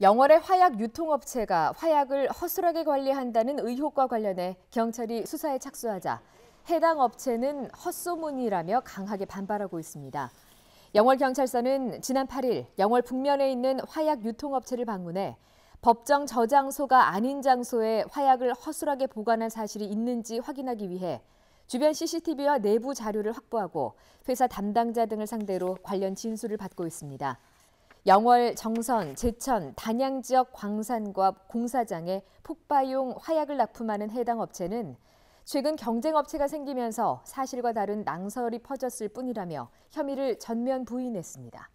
영월의 화약 유통업체가 화약을 허술하게 관리한다는 의혹과 관련해 경찰이 수사에 착수하자 해당 업체는 헛소문이라며 강하게 반발하고 있습니다. 영월경찰서는 지난 8일 영월 북면에 있는 화약 유통업체를 방문해 법정 저장소가 아닌 장소에 화약을 허술하게 보관한 사실이 있는지 확인하기 위해 주변 CCTV와 내부 자료를 확보하고 회사 담당자 등을 상대로 관련 진술을 받고 있습니다. 영월, 정선, 제천, 단양 지역 광산과 공사장에 폭발용 화약을 납품하는 해당 업체는 최근 경쟁업체가 생기면서 사실과 다른 낭설이 퍼졌을 뿐이라며 혐의를 전면 부인했습니다.